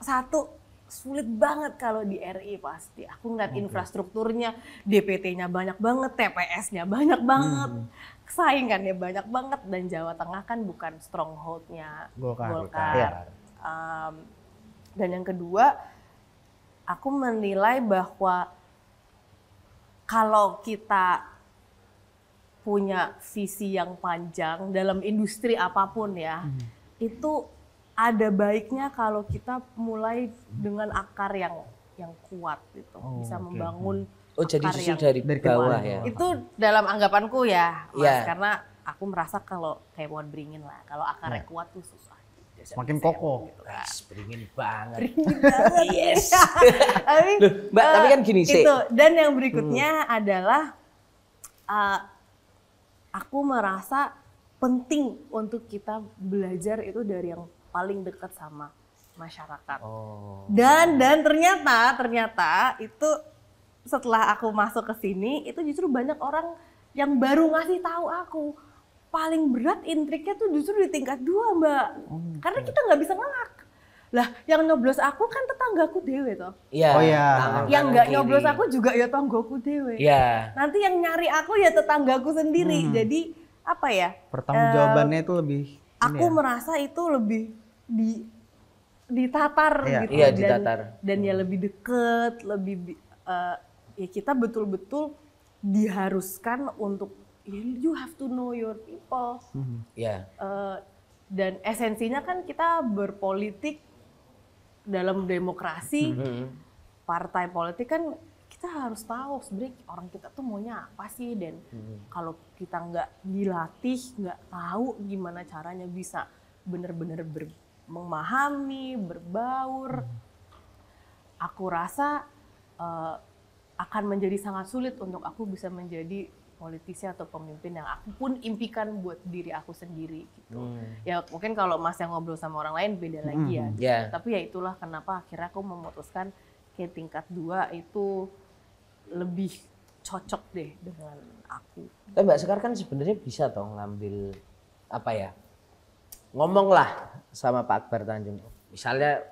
satu sulit banget kalau di RI pasti. Aku ngeliat okay. infrastrukturnya, DPT-nya banyak banget, TPS-nya banyak hmm. banget, hmm. saingannya banyak banget, dan Jawa Tengah kan bukan stronghold-nya Golkar. Golkar. Um, dan yang kedua, aku menilai bahwa kalau kita punya visi yang panjang dalam industri apapun ya, hmm. itu ada baiknya kalau kita mulai dengan akar yang yang kuat gitu oh, bisa okay. membangun oh jadi justru dari, dari bawah ya itu dalam anggapanku ya mas yeah. karena aku merasa kalau kayak mau beringin lah kalau akarnya yeah. kuat tuh susah makin kokoh. Gitu, beringin banget. Beringin banget. yes. <laughs> Loh, Mbak, uh, tapi kan gini eh, sih. Dan yang berikutnya hmm. adalah uh, aku merasa penting untuk kita belajar itu dari yang paling dekat sama masyarakat. Oh. Dan dan ternyata ternyata itu setelah aku masuk ke sini itu justru banyak orang yang baru ngasih tahu aku paling berat intriknya tuh justru di tingkat dua mbak oh, gitu. karena kita nggak bisa ngelak lah yang nyoblos aku kan tetanggaku dewe toh iya oh, iya. yang nggak nyoblos aku juga ya tanggoku dewe iya nanti yang nyari aku ya tetanggaku sendiri hmm. jadi apa ya pertanggungjawabannya eh, itu lebih aku ya? merasa itu lebih di ditatar iya, gitu iya, dan ditatar. dan ya hmm. lebih deket lebih uh, ya kita betul-betul diharuskan untuk ya, you have to know your people mm -hmm. yeah. Iya. uh, dan esensinya kan kita berpolitik dalam demokrasi mm -hmm. partai politik kan kita harus tahu sebenarnya orang kita tuh maunya apa sih dan mm -hmm. kalau kita nggak dilatih nggak tahu gimana caranya bisa benar-benar ber memahami, berbaur. Hmm. Aku rasa uh, akan menjadi sangat sulit untuk aku bisa menjadi politisi atau pemimpin yang aku pun impikan buat diri aku sendiri gitu. Hmm. Ya mungkin kalau Mas yang ngobrol sama orang lain beda hmm. lagi ya. Hmm. Gitu. Yeah. Tapi ya itulah kenapa akhirnya aku memutuskan kayak tingkat dua itu lebih cocok deh dengan aku. Tapi Mbak Sekar kan sebenarnya bisa toh ngambil apa ya ngomonglah sama Pak Akbar Tanjung. Misalnya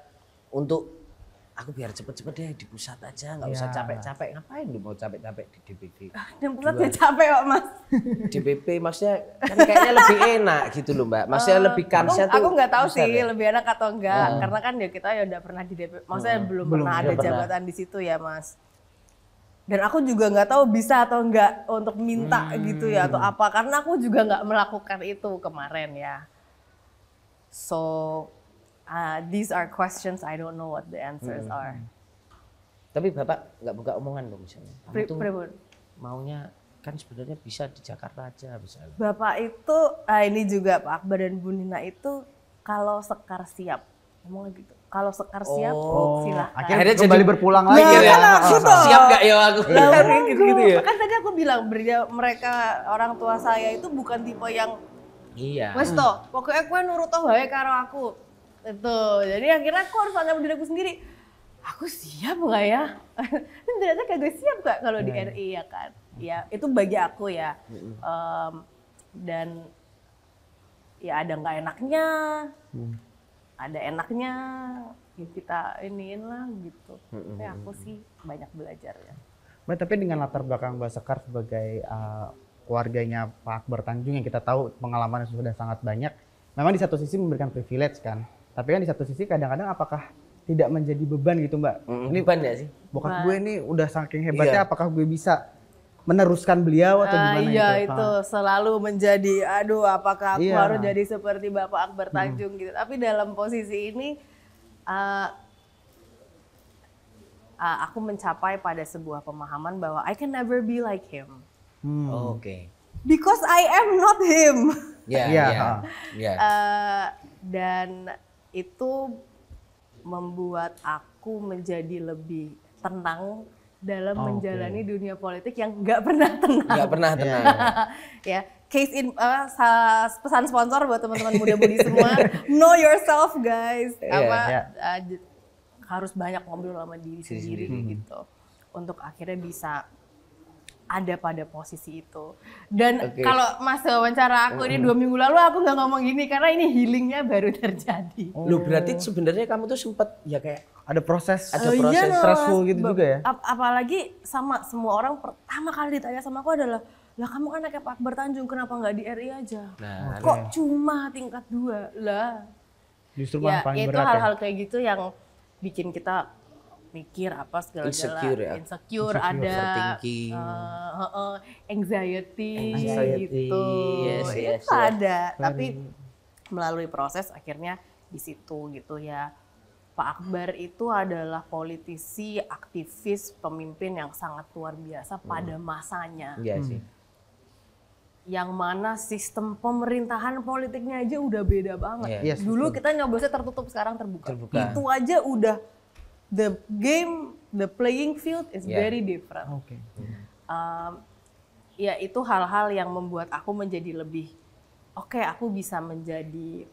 untuk aku biar cepet-cepet deh di pusat aja nggak ya. usah iya. capek-capek ngapain lu mau capek-capek di DPP Yang <laughs> pusat ya capek kok mas <laughs> DPP maksudnya kan kayaknya lebih enak gitu loh mbak maksudnya uh, lebih kansnya aku, tuh aku nggak tahu sih ya. lebih enak atau enggak Uh. karena kan ya kita ya udah pernah di DPP maksudnya uh. belum, belum pernah ada pernah. jabatan di situ ya mas dan aku juga nggak tahu bisa atau enggak untuk minta hmm. gitu ya atau hmm. apa karena aku juga nggak melakukan itu kemarin ya So uh, these are questions I don't know what the answers hmm. are. Tapi bapak nggak buka omongan dong misalnya. pribun. maunya kan sebenarnya bisa di Jakarta aja misalnya. Bapak itu uh, ini juga Pak Akbar dan Bu Nina itu kalau sekar siap ngomong gitu. Kalau sekar siap oh. silahkan. Akhirnya, kembali jadi, berpulang nah, lagi nah, ya. Nah, oh, Siap gak ya aku? Nah, gitu, gitu ya. Kan tadi aku bilang mereka orang tua saya itu bukan tipe yang Iya. Wes to, pokoknya aku nurut toh wae karo aku. Itu. Jadi akhirnya aku harus tanya diri sendiri. Aku siap nggak ya? Dan <laughs> ternyata kagak siap gak kalau di iya. RI ya kan. Ya itu bagi aku ya. Um, dan ya ada nggak enaknya, hmm. ada enaknya ya kita iniin lah gitu. Hmm. aku sih banyak belajar ya. tapi dengan latar belakang Mbak Sekar sebagai uh, keluarganya Pak Akbar Tanjung yang kita tahu pengalamannya sudah sangat banyak, memang di satu sisi memberikan privilege kan. Tapi kan di satu sisi kadang-kadang apakah tidak menjadi beban gitu mbak? Mm, ini beban ya sih? Bokap gue ini udah saking hebatnya, iya. apakah gue bisa meneruskan beliau atau ah, gimana uh, iya, itu? itu selalu menjadi aduh apakah aku iya. harus jadi seperti Bapak Akbar Tanjung hmm. gitu. Tapi dalam posisi ini uh, uh, aku mencapai pada sebuah pemahaman bahwa I can never be like him. Hmm. Oh, Oke. Okay. Because I am not him. <laughs> Ya, ya. uh, Dan itu membuat aku menjadi lebih tenang dalam oh, menjalani dunia politik yang nggak pernah tenang. Nggak pernah <laughs> ya. tenang. ya, case in uh, pesan sponsor buat teman-teman muda-mudi semua, <laughs> know yourself guys. Yeah, Apa yeah. Uh, harus banyak ngobrol sama diri sendiri gitu. Untuk akhirnya bisa ada pada posisi itu. Dan okay. kalau Mas wawancara aku mm ini dua minggu lalu aku nggak ngomong gini karena ini healingnya baru <laughs> terjadi. Oh. berarti sebenarnya kamu tuh sempat ya kayak ada proses, ada uh, proses iya, stressful mas, gitu juga ya. Ap apalagi sama semua orang pertama kali ditanya sama aku adalah lah kamu anaknya Pak Akbar Tanjung kenapa nggak di RI aja? Nah, nah Kok iya. cuma tingkat dua lah. Justru ya, ya, itu ya? hal-hal ya. kayak gitu yang bikin kita mikir apa segala-gala insecure, ya? insecure, ada uh, uh, uh, anxiety, anxiety gitu yes, yes, itu yes. ada yes. tapi melalui proses akhirnya di situ gitu ya Pak Akbar itu adalah politisi, aktivis, pemimpin yang sangat luar biasa hmm. pada masanya. Iya hmm. Yang mana sistem pemerintahan politiknya aja udah beda banget. Iya. Yes, Dulu betul. kita nyoblosnya tertutup, sekarang terbuka. terbuka. Itu aja udah the game, the playing field is yeah. very different. Okay. Um, ya itu hal-hal yang membuat aku menjadi lebih oke okay, aku bisa menjadi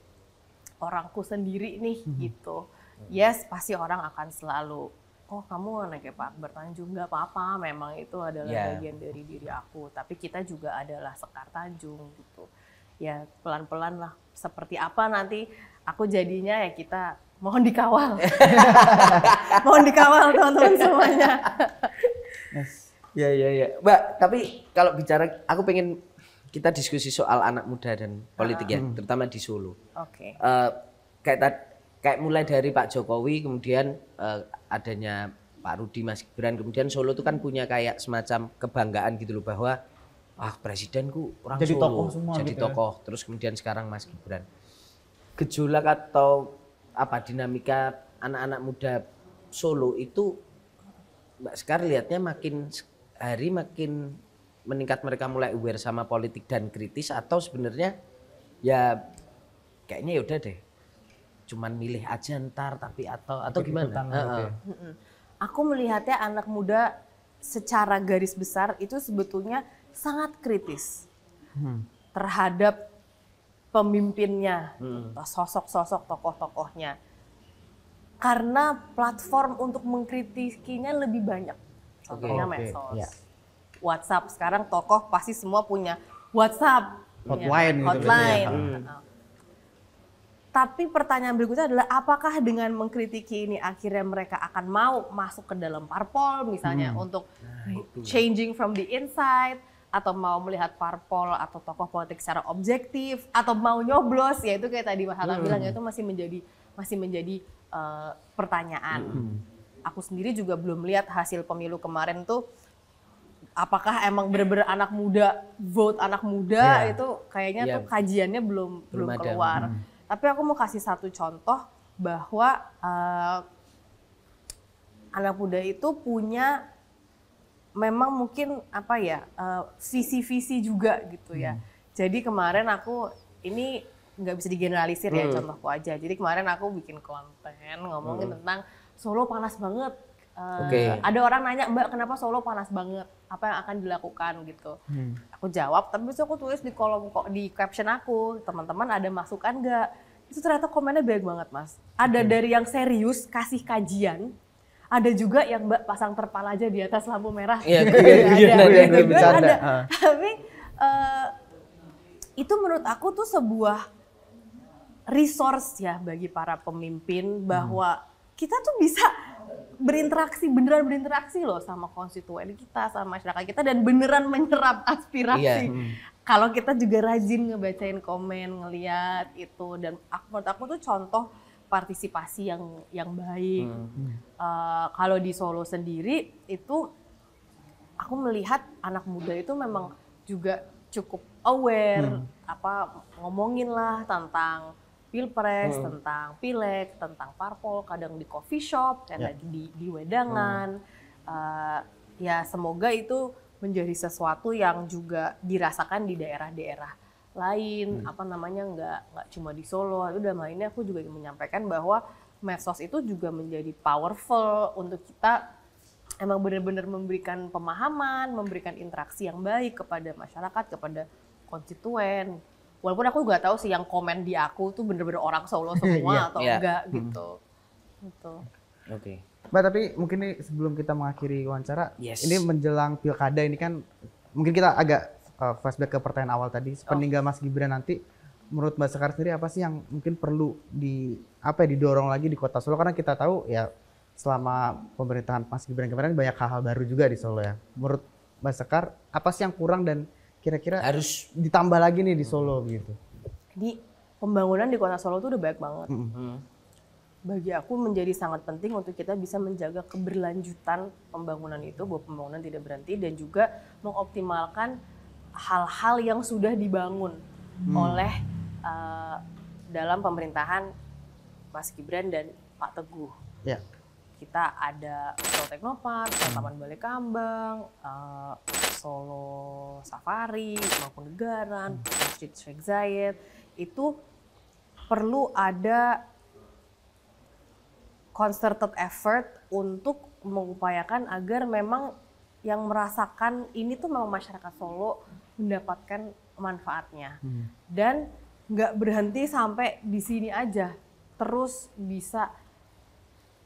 orangku sendiri nih mm-hmm. gitu. Yes pasti orang akan selalu oh kamu anaknya Pak bertanjung nggak apa-apa memang itu adalah yeah. bagian dari diri aku tapi kita juga adalah Sekar Tanjung gitu. Ya pelan-pelan lah seperti apa nanti aku jadinya ya kita mohon dikawal. <laughs> mohon dikawal teman-teman semuanya. yes. Ya ya ya. Mbak, tapi kalau bicara aku pengen kita diskusi soal anak muda dan politik uh, ya, hmm. terutama di Solo. Oke. Okay. Uh, eh, kayak kayak mulai dari Pak Jokowi kemudian uh, adanya Pak Rudi Mas Gibran kemudian Solo itu kan punya kayak semacam kebanggaan gitu loh bahwa ah presidenku orang jadi Solo tokoh semua jadi gitu ya. tokoh ya. terus kemudian sekarang Mas Gibran gejolak atau apa dinamika anak-anak muda Solo itu Mbak Sekar lihatnya makin hari makin meningkat mereka mulai aware sama politik dan kritis atau sebenarnya ya kayaknya yaudah deh cuman milih aja ntar tapi atau atau gimana? Uh -uh. Aku melihatnya anak muda secara garis besar itu sebetulnya sangat kritis hmm. terhadap pemimpinnya, hmm. sosok-sosok tokoh-tokohnya. Karena platform untuk mengkritikinya lebih banyak. Contohnya okay. medsos. Okay. Iya. Yeah. WhatsApp sekarang tokoh pasti semua punya WhatsApp, hotline, ya, hotline. Gitu Tapi pertanyaan berikutnya adalah apakah dengan mengkritiki ini akhirnya mereka akan mau masuk ke dalam parpol misalnya hmm. untuk nah, changing from the inside atau mau melihat parpol atau tokoh politik secara objektif atau mau nyoblos ya itu kayak tadi Mas hmm. bilang ya itu masih menjadi masih menjadi uh, pertanyaan. Hmm. Aku sendiri juga belum lihat hasil pemilu kemarin tuh apakah emang bener-bener anak muda vote anak muda ya. itu kayaknya ya. tuh kajiannya belum belum, belum keluar. Hmm. Tapi aku mau kasih satu contoh bahwa uh, anak muda itu punya memang mungkin apa ya visi-visi eh, uh, juga gitu ya. Hmm. Jadi kemarin aku ini nggak bisa digeneralisir ya, hmm. contoh contohku aja. Jadi kemarin aku bikin konten ngomongin hmm. tentang Solo panas banget. Uh, eh, okay. Ada orang nanya Mbak kenapa Solo panas banget? Apa yang akan dilakukan gitu? Hmm. Aku jawab, tapi aku tulis di kolom kok di caption aku teman-teman ada masukan nggak? Itu ternyata komennya banyak banget mas. Ada hmm. dari yang serius kasih kajian ada juga yang mbak pasang terpal aja di atas lampu merah. Iya, iya, <laughs> iya, ada, iya, ada. Iya, iya, ah. Tapi uh, itu menurut aku tuh sebuah resource ya bagi para pemimpin hmm. bahwa hmm. kita tuh bisa berinteraksi beneran berinteraksi loh sama konstituen kita sama masyarakat kita dan beneran menyerap aspirasi. Iya. Hmm. Kalau kita juga rajin ngebacain komen, ngeliat itu dan aku, menurut aku tuh contoh partisipasi yang yang baik. Hmm. Uh, kalau di Solo sendiri itu aku melihat anak muda itu memang juga cukup aware hmm. apa ngomongin lah tentang pilpres, hmm. tentang pileg, tentang parpol, kadang di coffee shop, kadang yeah. di di wedangan. Hmm. Uh, ya semoga itu menjadi sesuatu yang juga dirasakan di daerah-daerah lain hmm. apa namanya nggak nggak cuma di Solo itu udah hal aku juga ingin menyampaikan bahwa medsos itu juga menjadi powerful untuk kita emang benar-benar memberikan pemahaman memberikan interaksi yang baik kepada masyarakat kepada konstituen walaupun aku nggak tahu sih yang komen di aku tuh bener-bener orang Solo <laughs> semua yeah, atau yeah. enggak hmm. gitu gitu oke okay. Mbak tapi mungkin nih sebelum kita mengakhiri wawancara yes. ini menjelang pilkada ini kan mungkin kita agak uh, flashback ke pertanyaan awal tadi, oh. peninggal Mas Gibran nanti menurut Mbak Sekar sendiri apa sih yang mungkin perlu di apa ya didorong lagi di Kota Solo karena kita tahu ya selama pemerintahan Mas Gibran kemarin banyak hal-hal baru juga di Solo ya. Menurut Mbak Sekar apa sih yang kurang dan kira-kira harus ditambah lagi nih di Solo gitu? Jadi pembangunan di Kota Solo itu udah banyak banget. -hmm. Bagi aku menjadi sangat penting untuk kita bisa menjaga keberlanjutan pembangunan itu bahwa pembangunan tidak berhenti dan juga mengoptimalkan hal-hal yang sudah dibangun hmm. oleh uh, dalam pemerintahan Mas Gibran dan Pak Teguh. Ya. Kita ada Solo Teknopark, hmm. Taman Kambang, uh, eh, Solo Safari, maupun Negaran, hmm. Masjid Street Sheikh Zayed. Itu perlu ada concerted effort untuk mengupayakan agar memang yang merasakan ini tuh memang masyarakat Solo mendapatkan manfaatnya hmm. dan nggak berhenti sampai di sini aja terus bisa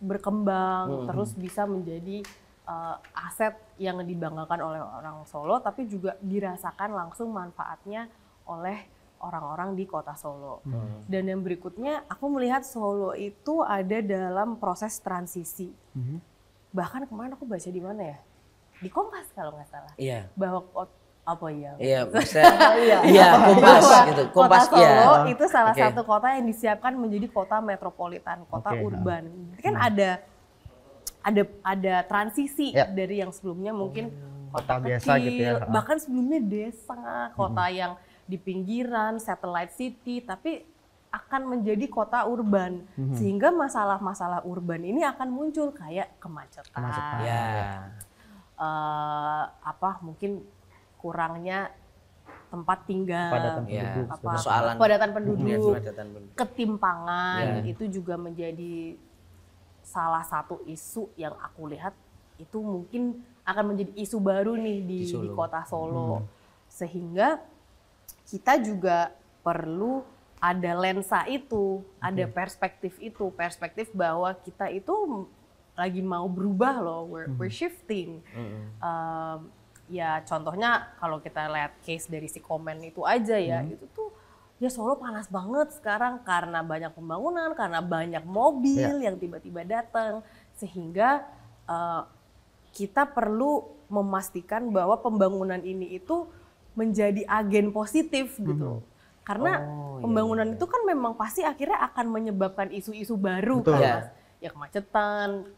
berkembang hmm. terus bisa menjadi uh, aset yang dibanggakan oleh orang Solo tapi juga dirasakan langsung manfaatnya oleh orang-orang di kota Solo. Hmm. Dan yang berikutnya, aku melihat Solo itu ada dalam proses transisi. Hmm. Bahkan kemarin aku baca di mana ya? Di Kompas kalau nggak salah. yeah. Bahwa apa iya? Iya, <laughs> maksudnya oh, iya, iya Kompas gitu. Kompas kota iya. Solo ya. itu salah okay. satu kota yang disiapkan menjadi kota metropolitan, kota okay. urban. Kan hmm. ada ada ada transisi ya. dari yang sebelumnya mungkin hmm, oh, kota, iya. kota biasa kecil, gitu ya. bahkan sebelumnya desa, kota hmm. yang di pinggiran, satellite city, tapi akan menjadi kota urban hmm. sehingga masalah-masalah urban ini akan muncul kayak kemacetan, kemacetan. Yeah. Uh, ya. apa mungkin kurangnya tempat tinggal, padatan iya. penduduk, apa, iya, penduduk, ya, penduduk. ketimpangan ya. itu juga menjadi salah satu isu yang aku lihat itu mungkin akan menjadi isu baru nih di, di, di kota Solo. Hmm. Sehingga kita juga perlu ada lensa itu, hmm. ada perspektif itu, perspektif bahwa kita itu lagi mau berubah loh, we're, hmm. we're shifting. Hmm. Um, ya contohnya kalau kita lihat case dari si komen itu aja ya hmm. itu tuh ya Solo panas banget sekarang karena banyak pembangunan karena banyak mobil yeah. yang tiba-tiba datang sehingga uh, kita perlu memastikan bahwa pembangunan ini itu menjadi agen positif gitu. Hmm. Karena oh, iya, pembangunan iya, itu kan memang pasti akhirnya akan menyebabkan isu-isu baru Betul. kan, Ya, ya kemacetan,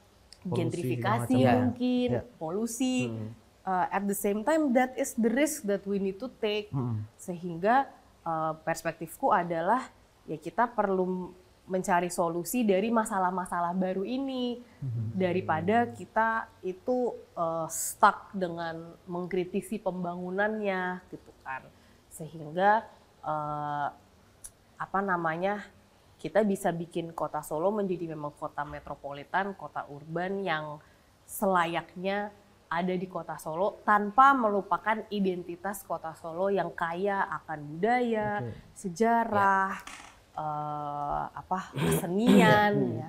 polusi gentrifikasi ya. mungkin, ya. polusi. Hmm uh, at the same time that is the risk that we need to take hmm. sehingga uh, perspektifku adalah ya kita perlu mencari solusi dari masalah-masalah baru ini hmm. daripada kita itu uh, stuck dengan mengkritisi pembangunannya gitu kan sehingga uh, apa namanya kita bisa bikin kota Solo menjadi memang kota metropolitan kota urban yang selayaknya ada di kota Solo tanpa melupakan identitas kota Solo yang kaya akan budaya, okay. sejarah, yeah. uh, apa <coughs> kesenian, hmm. ya.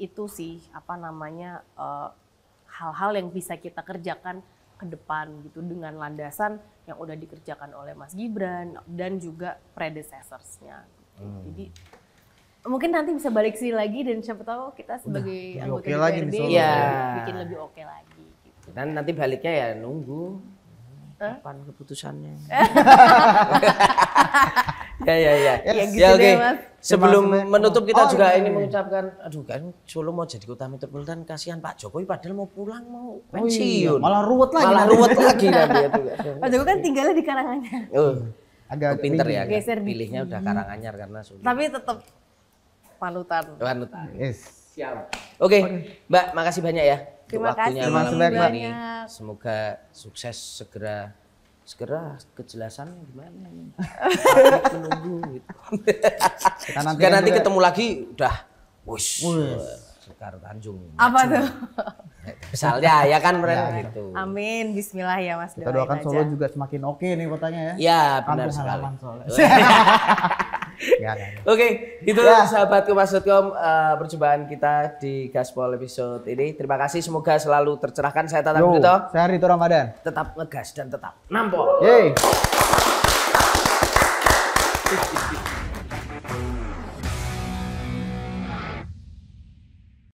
itu sih apa namanya eh, hal-hal uh, yang bisa kita kerjakan ke depan gitu dengan landasan yang udah dikerjakan oleh Mas Gibran dan juga predecessorsnya Gitu. Hmm. Jadi mungkin nanti bisa balik sini lagi dan siapa tahu kita sebagai udah, anggota okay DPRD ya, iya. bikin lebih oke okay lagi. Dan nanti baliknya ya nunggu huh? keputusannya. <laughs> ya ya ya. Ya, gitu ya oke. Sebelum menutup kita oh, juga iya, ini iya. mengucapkan aduh kan Solo mau jadi kota metropolitan kasihan Pak Jokowi padahal mau pulang mau oh, iya. pensiun. Oh, Malah ruwet lagi. Malah ruwet lagi nanti ya <laughs> Pak Jokowi kan tinggalnya di Karanganyar. Oh. Agak pinter ya. Geser pilihnya udah hmm. Karanganyar karena Solo. Tapi tetap panutan. Panutan. Yes. Siap. Oke, okay. Mbak, makasih banyak ya. Terima waktunya kasih malam banyak. ini. Semoga sukses segera segera kejelasannya gimana nih. <laughs> menunggu gitu. Kita nanti, kan nanti ketemu lagi udah. Wush. Sekar Tanjung. Apa tuh? misalnya ya kan ya, nah, gitu. Amin, bismillah ya Mas. Kita doakan Solo juga semakin oke nih kotanya ya. Iya, benar Kampung sekali. Solo. <laughs> Ya, ya, ya, Oke, itu ya. sahabat Kumasutkom uh, eh, percobaan kita di Gaspol episode ini. Terima kasih, semoga selalu tercerahkan. Saya Tata Yo, Brito. Saya Rito Ramadan. Tetap ngegas dan tetap nampol. Yeay.